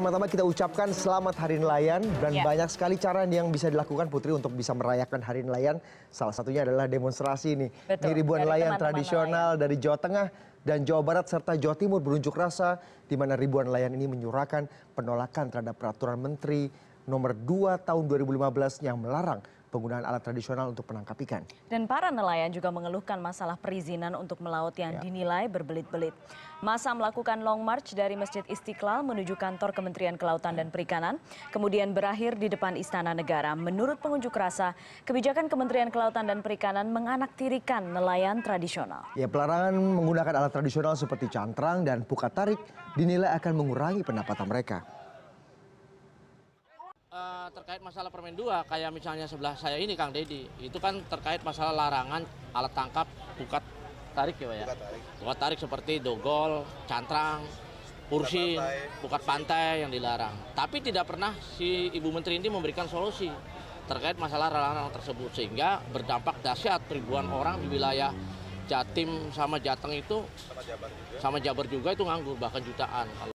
Pertama-tama kita ucapkan selamat Hari Nelayan dan yeah. banyak sekali cara yang bisa dilakukan Putri untuk bisa merayakan Hari Nelayan. Salah satunya adalah demonstrasi ini. Betul. Ini ribuan nelayan teman -teman tradisional nelayan. dari Jawa Tengah dan Jawa Barat serta Jawa Timur berunjuk rasa di mana ribuan nelayan ini menyurahkan penolakan terhadap peraturan menteri nomor 2 tahun 2015 yang melarang penggunaan alat tradisional untuk penangkap ikan. Dan para nelayan juga mengeluhkan masalah perizinan untuk melaut yang ya. dinilai berbelit-belit. Masa melakukan long march dari Masjid Istiqlal menuju kantor Kementerian Kelautan dan Perikanan, kemudian berakhir di depan Istana Negara. Menurut pengunjuk rasa, kebijakan Kementerian Kelautan dan Perikanan menganaktirikan nelayan tradisional. Ya, pelarangan menggunakan alat tradisional seperti cantrang dan pukat tarik dinilai akan mengurangi pendapatan mereka terkait masalah Permen 2, kayak misalnya sebelah saya ini Kang Deddy, itu kan terkait masalah larangan alat tangkap bukat tarik ya ya? Bukat tarik. tarik seperti dogol, cantrang, kursi, bukat pantai yang dilarang. Tapi tidak pernah si Ibu Menteri ini memberikan solusi terkait masalah larangan tersebut sehingga berdampak dahsyat ribuan orang di wilayah Jatim sama Jateng itu sama Jabar juga, sama Jabar juga itu nganggur bahkan jutaan.